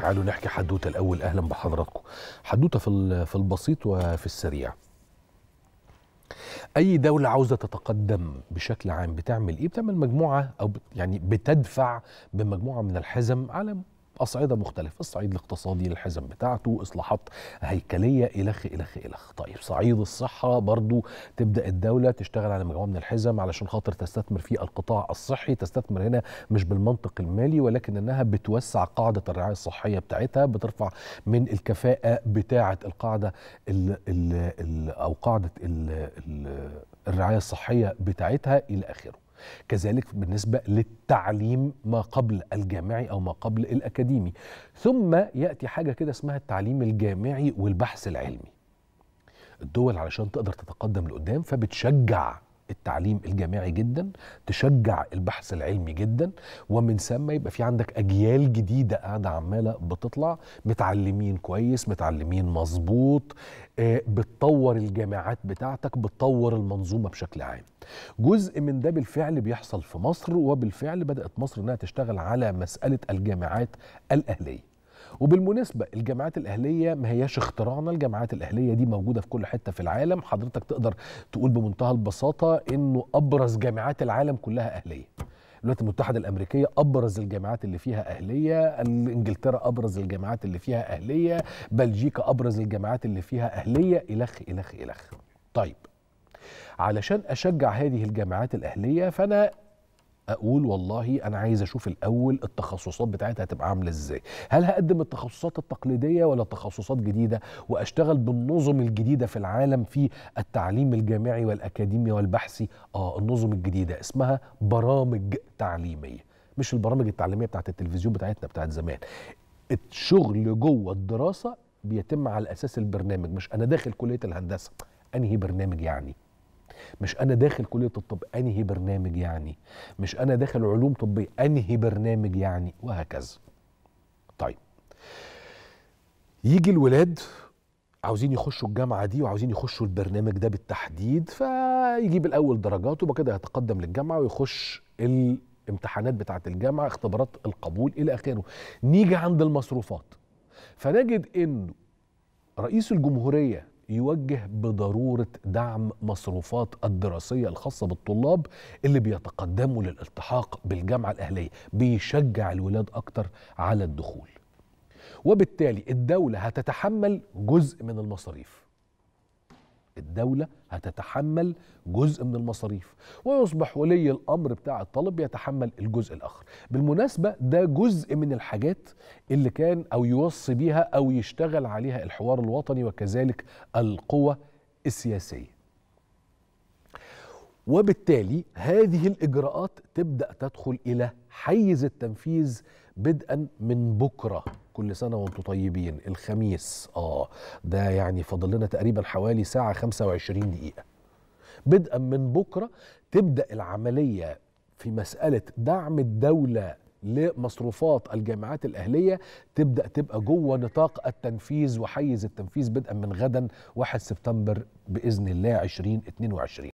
تعالوا نحكي حدوته الاول اهلا بحضراتكم حدوته في في البسيط وفي السريع اي دوله عاوزه تتقدم بشكل عام بتعمل ايه بتعمل مجموعه او يعني بتدفع بمجموعه من الحزم على أصعدة مختلفة الصعيد الاقتصادي الحزم بتاعته إصلاحات هيكلية إلخ إلخ إلخ طيب صعيد الصحة برضو تبدأ الدولة تشتغل على مجموعة من الحزم علشان خاطر تستثمر في القطاع الصحي تستثمر هنا مش بالمنطق المالي ولكن أنها بتوسع قاعدة الرعاية الصحية بتاعتها بترفع من الكفاءة بتاعة القاعدة الـ الـ الـ أو قاعدة الـ الـ الرعاية الصحية بتاعتها إلى آخره كذلك بالنسبة للتعليم ما قبل الجامعي أو ما قبل الأكاديمي ثم يأتي حاجة كده اسمها التعليم الجامعي والبحث العلمي الدول علشان تقدر تتقدم لقدام فبتشجع التعليم الجامعي جدا تشجع البحث العلمي جدا ومن ثم يبقى في عندك اجيال جديده قاعده عماله بتطلع متعلمين كويس متعلمين مظبوط آه، بتطور الجامعات بتاعتك بتطور المنظومه بشكل عام جزء من ده بالفعل بيحصل في مصر وبالفعل بدات مصر انها تشتغل على مساله الجامعات الاهليه وبالمناسبه الجامعات الاهليه ما هياش اختراعنا الجامعات الاهليه دي موجوده في كل حته في العالم حضرتك تقدر تقول بمنتهى البساطه انه ابرز جامعات العالم كلها اهليه الولايات المتحدة الأمريكية أبرز الجامعات اللي فيها أهلية إنجلترا أبرز الجامعات اللي فيها أهلية بلجيكا أبرز الجامعات اللي فيها أهلية إلخ إلخ إلخ طيب علشان أشجع هذه الجامعات الأهلية فأنا اقول والله انا عايز اشوف الاول التخصصات بتاعتها هتبقى عامله ازاي هل هقدم التخصصات التقليديه ولا تخصصات جديده واشتغل بالنظم الجديده في العالم في التعليم الجامعي والاكاديمي والبحثي اه النظم الجديده اسمها برامج تعليميه مش البرامج التعليميه بتاعت التلفزيون بتاعتنا بتاعت زمان الشغل جوه الدراسه بيتم على اساس البرنامج مش انا داخل كليه الهندسه انهي برنامج يعني مش انا داخل كليه الطب انهي برنامج يعني مش انا داخل علوم طبيه انهي برنامج يعني وهكذا طيب يجي الولاد عاوزين يخشوا الجامعه دي وعاوزين يخشوا البرنامج ده بالتحديد فيجيب الاول درجاته وبعد كده يتقدم للجامعه ويخش الامتحانات بتاعه الجامعه اختبارات القبول الى اخره نيجي عند المصروفات فنجد انه رئيس الجمهوريه يوجه بضروره دعم مصروفات الدراسيه الخاصه بالطلاب اللي بيتقدموا للالتحاق بالجامعه الاهليه بيشجع الولاد اكتر على الدخول وبالتالي الدوله هتتحمل جزء من المصاريف الدولة هتتحمل جزء من المصاريف ويصبح ولي الأمر بتاع الطالب يتحمل الجزء الآخر بالمناسبة ده جزء من الحاجات اللي كان أو يوصي بيها أو يشتغل عليها الحوار الوطني وكذلك القوى السياسية وبالتالي هذه الإجراءات تبدأ تدخل إلى حيز التنفيذ بدءا من بكرة كل سنة وانتم طيبين الخميس آه ده يعني فاضل لنا تقريبا حوالي ساعة 25 دقيقة بدءا من بكرة تبدأ العملية في مسألة دعم الدولة لمصروفات الجامعات الأهلية تبدأ تبقى جوه نطاق التنفيذ وحيز التنفيذ بدءا من غدا 1 سبتمبر بإذن الله 2022